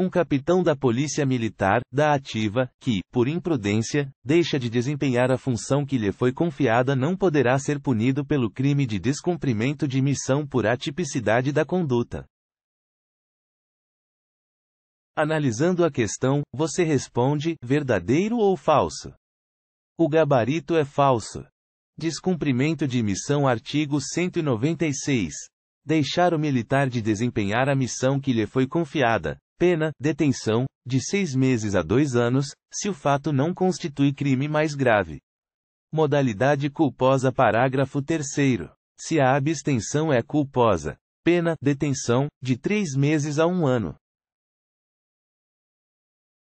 Um capitão da Polícia Militar, da Ativa, que, por imprudência, deixa de desempenhar a função que lhe foi confiada não poderá ser punido pelo crime de descumprimento de missão por atipicidade da conduta. Analisando a questão, você responde: verdadeiro ou falso? O gabarito é falso. Descumprimento de missão Artigo 196 deixar o militar de desempenhar a missão que lhe foi confiada, Pena, detenção, de seis meses a dois anos, se o fato não constitui crime mais grave. Modalidade culposa Parágrafo 3 Se a abstenção é culposa, pena, detenção, de três meses a um ano.